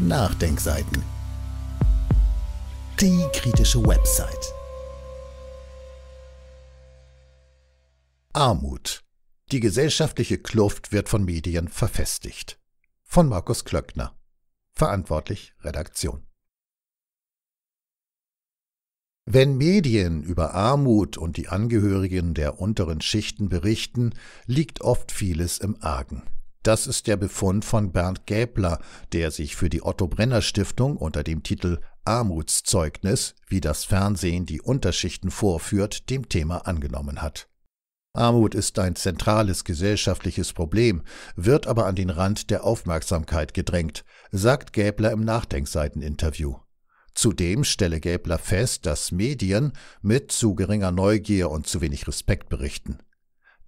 Nachdenkseiten. Die kritische Website. Armut. Die gesellschaftliche Kluft wird von Medien verfestigt. Von Markus Klöckner. Verantwortlich Redaktion. Wenn Medien über Armut und die Angehörigen der unteren Schichten berichten, liegt oft vieles im Argen. Das ist der Befund von Bernd Gäbler, der sich für die Otto Brenner Stiftung unter dem Titel Armutszeugnis, wie das Fernsehen die Unterschichten vorführt, dem Thema angenommen hat. Armut ist ein zentrales gesellschaftliches Problem, wird aber an den Rand der Aufmerksamkeit gedrängt, sagt Gäbler im Nachdenkseiteninterview. Zudem stelle Gäbler fest, dass Medien mit zu geringer Neugier und zu wenig Respekt berichten.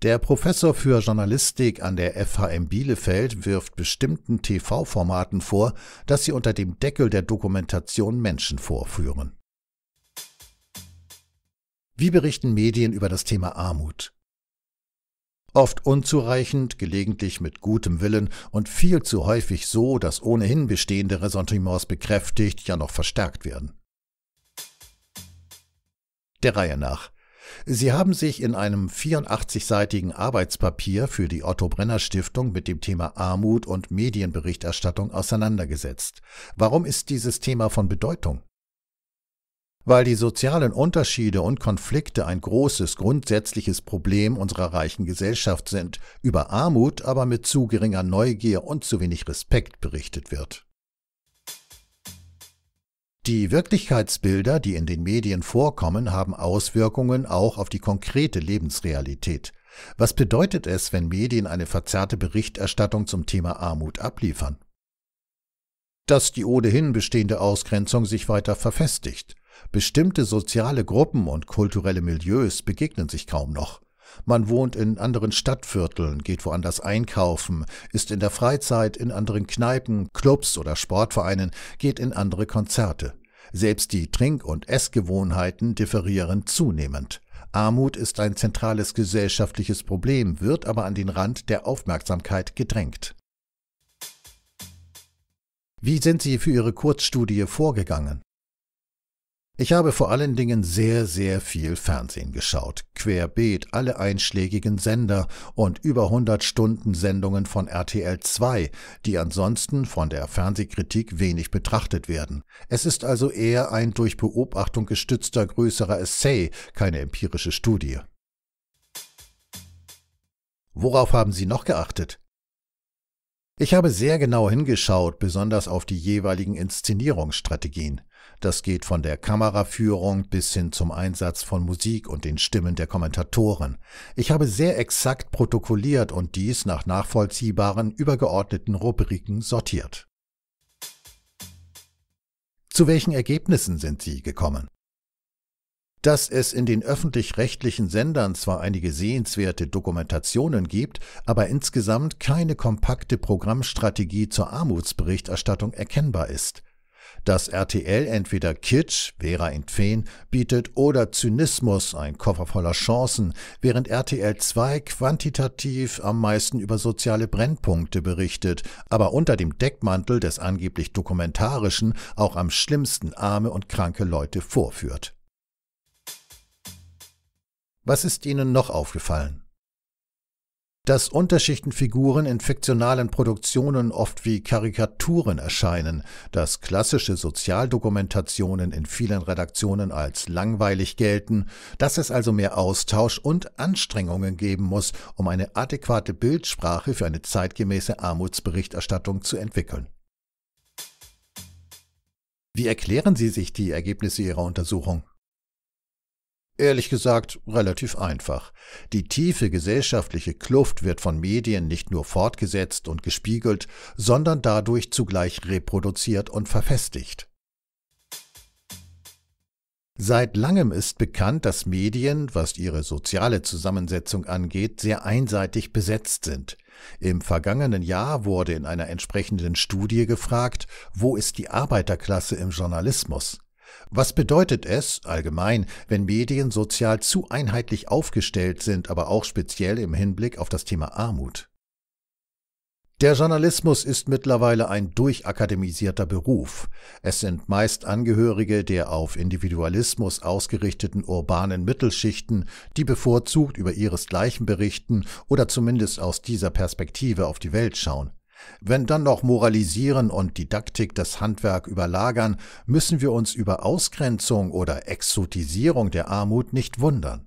Der Professor für Journalistik an der FHM Bielefeld wirft bestimmten TV-Formaten vor, dass sie unter dem Deckel der Dokumentation Menschen vorführen. Wie berichten Medien über das Thema Armut? Oft unzureichend, gelegentlich mit gutem Willen und viel zu häufig so, dass ohnehin bestehende Ressentiments bekräftigt, ja noch verstärkt werden. Der Reihe nach. Sie haben sich in einem 84-seitigen Arbeitspapier für die Otto Brenner Stiftung mit dem Thema Armut und Medienberichterstattung auseinandergesetzt. Warum ist dieses Thema von Bedeutung? Weil die sozialen Unterschiede und Konflikte ein großes grundsätzliches Problem unserer reichen Gesellschaft sind, über Armut aber mit zu geringer Neugier und zu wenig Respekt berichtet wird. Die Wirklichkeitsbilder, die in den Medien vorkommen, haben Auswirkungen auch auf die konkrete Lebensrealität. Was bedeutet es, wenn Medien eine verzerrte Berichterstattung zum Thema Armut abliefern? Dass die ohnehin bestehende Ausgrenzung sich weiter verfestigt. Bestimmte soziale Gruppen und kulturelle Milieus begegnen sich kaum noch. Man wohnt in anderen Stadtvierteln, geht woanders einkaufen, ist in der Freizeit in anderen Kneipen, Clubs oder Sportvereinen, geht in andere Konzerte. Selbst die Trink- und Essgewohnheiten differieren zunehmend. Armut ist ein zentrales gesellschaftliches Problem, wird aber an den Rand der Aufmerksamkeit gedrängt. Wie sind Sie für Ihre Kurzstudie vorgegangen? Ich habe vor allen Dingen sehr, sehr viel Fernsehen geschaut, querbeet alle einschlägigen Sender und über 100 Stunden Sendungen von RTL 2, die ansonsten von der Fernsehkritik wenig betrachtet werden. Es ist also eher ein durch Beobachtung gestützter größerer Essay, keine empirische Studie. Worauf haben Sie noch geachtet? Ich habe sehr genau hingeschaut, besonders auf die jeweiligen Inszenierungsstrategien. Das geht von der Kameraführung bis hin zum Einsatz von Musik und den Stimmen der Kommentatoren. Ich habe sehr exakt protokolliert und dies nach nachvollziehbaren, übergeordneten Rubriken sortiert. Zu welchen Ergebnissen sind Sie gekommen? Dass es in den öffentlich-rechtlichen Sendern zwar einige sehenswerte Dokumentationen gibt, aber insgesamt keine kompakte Programmstrategie zur Armutsberichterstattung erkennbar ist dass RTL entweder Kitsch, Vera in Entfehn, bietet oder Zynismus, ein Koffer voller Chancen, während RTL 2 quantitativ am meisten über soziale Brennpunkte berichtet, aber unter dem Deckmantel des angeblich Dokumentarischen auch am schlimmsten arme und kranke Leute vorführt. Was ist Ihnen noch aufgefallen? dass Unterschichtenfiguren in fiktionalen Produktionen oft wie Karikaturen erscheinen, dass klassische Sozialdokumentationen in vielen Redaktionen als langweilig gelten, dass es also mehr Austausch und Anstrengungen geben muss, um eine adäquate Bildsprache für eine zeitgemäße Armutsberichterstattung zu entwickeln. Wie erklären Sie sich die Ergebnisse Ihrer Untersuchung? Ehrlich gesagt, relativ einfach. Die tiefe gesellschaftliche Kluft wird von Medien nicht nur fortgesetzt und gespiegelt, sondern dadurch zugleich reproduziert und verfestigt. Seit langem ist bekannt, dass Medien, was ihre soziale Zusammensetzung angeht, sehr einseitig besetzt sind. Im vergangenen Jahr wurde in einer entsprechenden Studie gefragt, wo ist die Arbeiterklasse im Journalismus? Was bedeutet es allgemein, wenn Medien sozial zu einheitlich aufgestellt sind, aber auch speziell im Hinblick auf das Thema Armut? Der Journalismus ist mittlerweile ein durchakademisierter Beruf. Es sind meist Angehörige der auf Individualismus ausgerichteten urbanen Mittelschichten, die bevorzugt über ihresgleichen berichten oder zumindest aus dieser Perspektive auf die Welt schauen. Wenn dann noch Moralisieren und Didaktik das Handwerk überlagern, müssen wir uns über Ausgrenzung oder Exotisierung der Armut nicht wundern.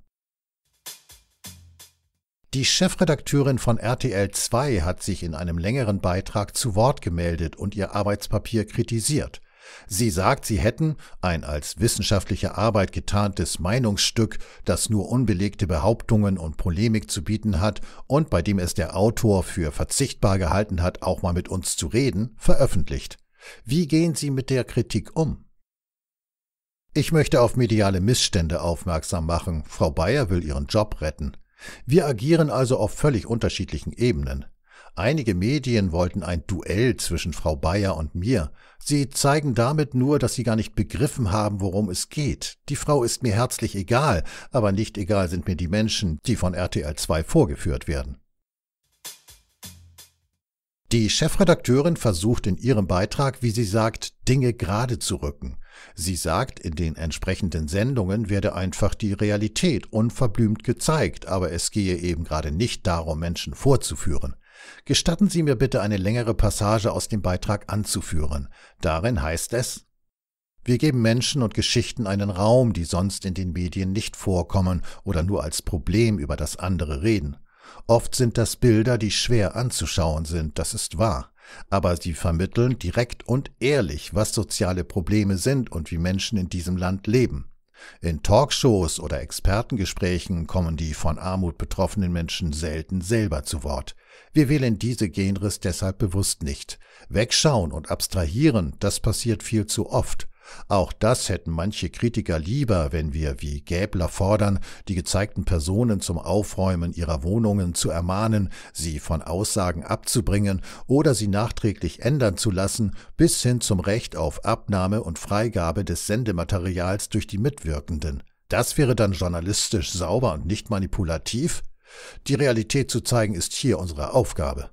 Die Chefredakteurin von RTL 2 hat sich in einem längeren Beitrag zu Wort gemeldet und ihr Arbeitspapier kritisiert. Sie sagt, sie hätten ein als wissenschaftliche Arbeit getarntes Meinungsstück, das nur unbelegte Behauptungen und Polemik zu bieten hat und bei dem es der Autor für verzichtbar gehalten hat, auch mal mit uns zu reden, veröffentlicht. Wie gehen Sie mit der Kritik um? Ich möchte auf mediale Missstände aufmerksam machen. Frau Bayer will ihren Job retten. Wir agieren also auf völlig unterschiedlichen Ebenen. Einige Medien wollten ein Duell zwischen Frau Bayer und mir. Sie zeigen damit nur, dass sie gar nicht begriffen haben, worum es geht. Die Frau ist mir herzlich egal, aber nicht egal sind mir die Menschen, die von RTL 2 vorgeführt werden. Die Chefredakteurin versucht in ihrem Beitrag, wie sie sagt, Dinge gerade zu rücken. Sie sagt, in den entsprechenden Sendungen werde einfach die Realität unverblümt gezeigt, aber es gehe eben gerade nicht darum, Menschen vorzuführen. Gestatten Sie mir bitte eine längere Passage aus dem Beitrag anzuführen. Darin heißt es Wir geben Menschen und Geschichten einen Raum, die sonst in den Medien nicht vorkommen oder nur als Problem über das andere reden. Oft sind das Bilder, die schwer anzuschauen sind, das ist wahr. Aber sie vermitteln direkt und ehrlich, was soziale Probleme sind und wie Menschen in diesem Land leben. In Talkshows oder Expertengesprächen kommen die von Armut betroffenen Menschen selten selber zu Wort. Wir wählen diese Genres deshalb bewusst nicht. Wegschauen und abstrahieren, das passiert viel zu oft. Auch das hätten manche Kritiker lieber, wenn wir, wie Gäbler fordern, die gezeigten Personen zum Aufräumen ihrer Wohnungen zu ermahnen, sie von Aussagen abzubringen oder sie nachträglich ändern zu lassen, bis hin zum Recht auf Abnahme und Freigabe des Sendematerials durch die Mitwirkenden. Das wäre dann journalistisch sauber und nicht manipulativ? Die Realität zu zeigen ist hier unsere Aufgabe.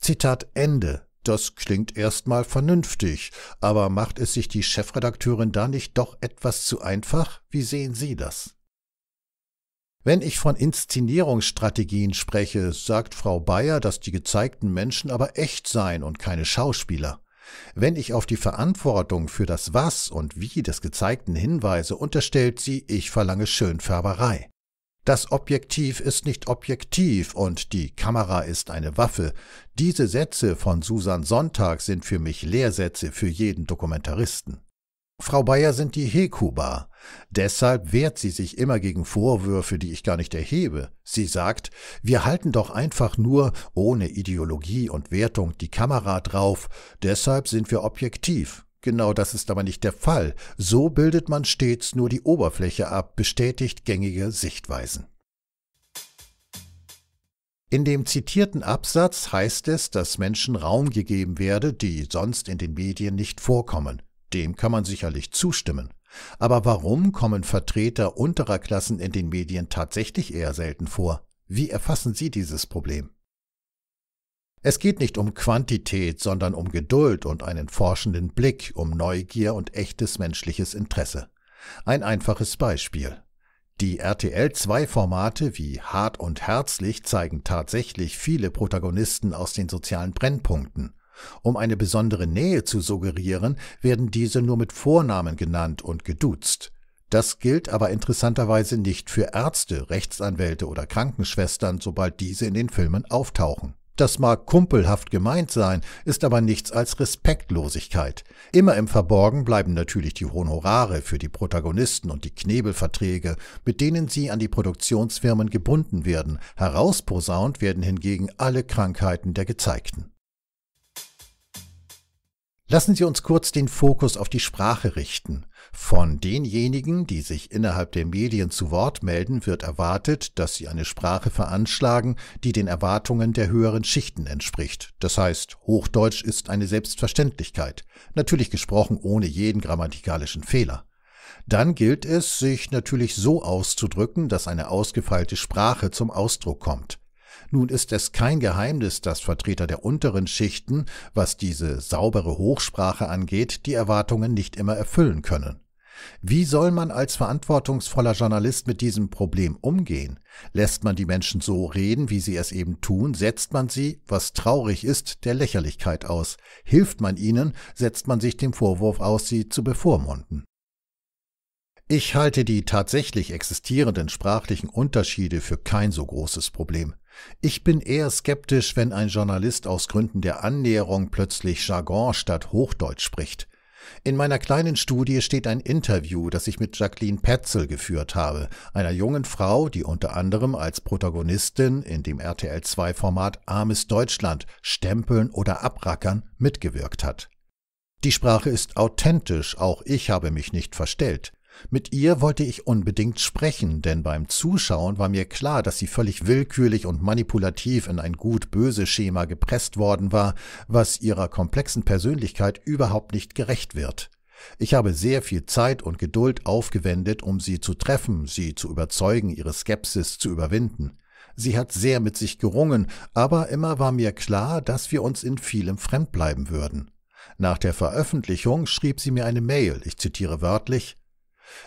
Zitat Ende. Das klingt erstmal vernünftig, aber macht es sich die Chefredakteurin da nicht doch etwas zu einfach? Wie sehen Sie das? Wenn ich von Inszenierungsstrategien spreche, sagt Frau Bayer, dass die gezeigten Menschen aber echt seien und keine Schauspieler. Wenn ich auf die Verantwortung für das Was und Wie des Gezeigten hinweise, unterstellt sie, ich verlange Schönfärberei. Das Objektiv ist nicht objektiv und die Kamera ist eine Waffe. Diese Sätze von Susan Sonntag sind für mich Lehrsätze für jeden Dokumentaristen. Frau Bayer sind die Hekuba. Deshalb wehrt sie sich immer gegen Vorwürfe, die ich gar nicht erhebe. Sie sagt, wir halten doch einfach nur ohne Ideologie und Wertung die Kamera drauf, deshalb sind wir objektiv. Genau das ist aber nicht der Fall. So bildet man stets nur die Oberfläche ab, bestätigt gängige Sichtweisen. In dem zitierten Absatz heißt es, dass Menschen Raum gegeben werde, die sonst in den Medien nicht vorkommen. Dem kann man sicherlich zustimmen. Aber warum kommen Vertreter unterer Klassen in den Medien tatsächlich eher selten vor? Wie erfassen Sie dieses Problem? Es geht nicht um Quantität, sondern um Geduld und einen forschenden Blick, um Neugier und echtes menschliches Interesse. Ein einfaches Beispiel. Die RTL-2-Formate wie Hart und Herzlich zeigen tatsächlich viele Protagonisten aus den sozialen Brennpunkten. Um eine besondere Nähe zu suggerieren, werden diese nur mit Vornamen genannt und geduzt. Das gilt aber interessanterweise nicht für Ärzte, Rechtsanwälte oder Krankenschwestern, sobald diese in den Filmen auftauchen. Das mag kumpelhaft gemeint sein, ist aber nichts als Respektlosigkeit. Immer im Verborgen bleiben natürlich die Honorare für die Protagonisten und die Knebelverträge, mit denen sie an die Produktionsfirmen gebunden werden. Herausposaunt werden hingegen alle Krankheiten der Gezeigten. Lassen Sie uns kurz den Fokus auf die Sprache richten. Von denjenigen, die sich innerhalb der Medien zu Wort melden, wird erwartet, dass sie eine Sprache veranschlagen, die den Erwartungen der höheren Schichten entspricht. Das heißt, Hochdeutsch ist eine Selbstverständlichkeit, natürlich gesprochen ohne jeden grammatikalischen Fehler. Dann gilt es, sich natürlich so auszudrücken, dass eine ausgefeilte Sprache zum Ausdruck kommt. Nun ist es kein Geheimnis, dass Vertreter der unteren Schichten, was diese saubere Hochsprache angeht, die Erwartungen nicht immer erfüllen können. Wie soll man als verantwortungsvoller Journalist mit diesem Problem umgehen? Lässt man die Menschen so reden, wie sie es eben tun, setzt man sie, was traurig ist, der Lächerlichkeit aus. Hilft man ihnen, setzt man sich dem Vorwurf aus, sie zu bevormunden. Ich halte die tatsächlich existierenden sprachlichen Unterschiede für kein so großes Problem. Ich bin eher skeptisch, wenn ein Journalist aus Gründen der Annäherung plötzlich Jargon statt Hochdeutsch spricht. In meiner kleinen Studie steht ein Interview, das ich mit Jacqueline Petzel geführt habe, einer jungen Frau, die unter anderem als Protagonistin in dem RTL2-Format Armes Deutschland, Stempeln oder Abrackern mitgewirkt hat. Die Sprache ist authentisch, auch ich habe mich nicht verstellt. Mit ihr wollte ich unbedingt sprechen, denn beim Zuschauen war mir klar, dass sie völlig willkürlich und manipulativ in ein gut-böse Schema gepresst worden war, was ihrer komplexen Persönlichkeit überhaupt nicht gerecht wird. Ich habe sehr viel Zeit und Geduld aufgewendet, um sie zu treffen, sie zu überzeugen, ihre Skepsis zu überwinden. Sie hat sehr mit sich gerungen, aber immer war mir klar, dass wir uns in vielem fremd bleiben würden. Nach der Veröffentlichung schrieb sie mir eine Mail, ich zitiere wörtlich,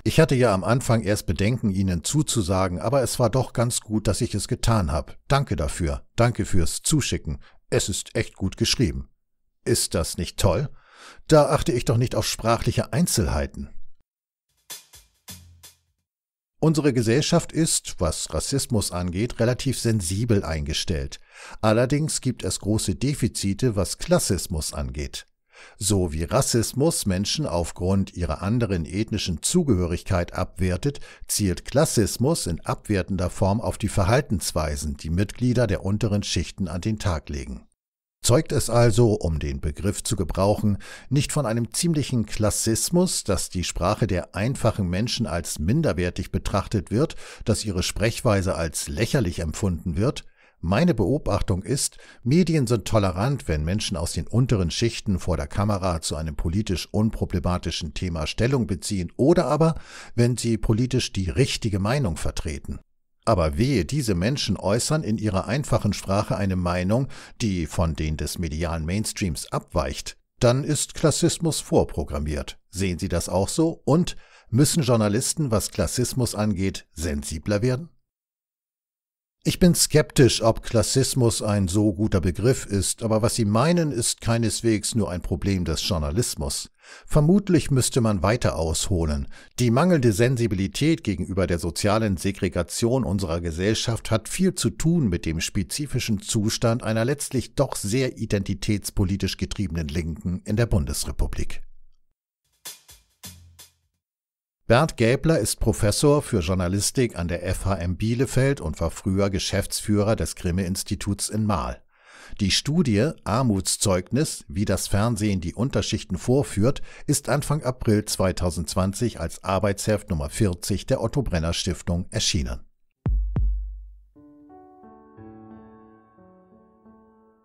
ich hatte ja am Anfang erst Bedenken, Ihnen zuzusagen, aber es war doch ganz gut, dass ich es getan habe. Danke dafür. Danke fürs Zuschicken. Es ist echt gut geschrieben. Ist das nicht toll? Da achte ich doch nicht auf sprachliche Einzelheiten. Unsere Gesellschaft ist, was Rassismus angeht, relativ sensibel eingestellt. Allerdings gibt es große Defizite, was Klassismus angeht so wie Rassismus Menschen aufgrund ihrer anderen ethnischen Zugehörigkeit abwertet, zielt Klassismus in abwertender Form auf die Verhaltensweisen, die Mitglieder der unteren Schichten an den Tag legen. Zeugt es also, um den Begriff zu gebrauchen, nicht von einem ziemlichen Klassismus, dass die Sprache der einfachen Menschen als minderwertig betrachtet wird, dass ihre Sprechweise als lächerlich empfunden wird, meine Beobachtung ist, Medien sind tolerant, wenn Menschen aus den unteren Schichten vor der Kamera zu einem politisch unproblematischen Thema Stellung beziehen oder aber, wenn sie politisch die richtige Meinung vertreten. Aber wehe, diese Menschen äußern in ihrer einfachen Sprache eine Meinung, die von den des medialen Mainstreams abweicht. Dann ist Klassismus vorprogrammiert. Sehen Sie das auch so? Und müssen Journalisten, was Klassismus angeht, sensibler werden? Ich bin skeptisch, ob Klassismus ein so guter Begriff ist, aber was Sie meinen, ist keineswegs nur ein Problem des Journalismus. Vermutlich müsste man weiter ausholen. Die mangelnde Sensibilität gegenüber der sozialen Segregation unserer Gesellschaft hat viel zu tun mit dem spezifischen Zustand einer letztlich doch sehr identitätspolitisch getriebenen Linken in der Bundesrepublik. Bert Gäbler ist Professor für Journalistik an der FHM Bielefeld und war früher Geschäftsführer des Grimme-Instituts in Mahl. Die Studie Armutszeugnis, wie das Fernsehen die Unterschichten vorführt, ist Anfang April 2020 als Arbeitsheft Nummer 40 der Otto Brenner Stiftung erschienen.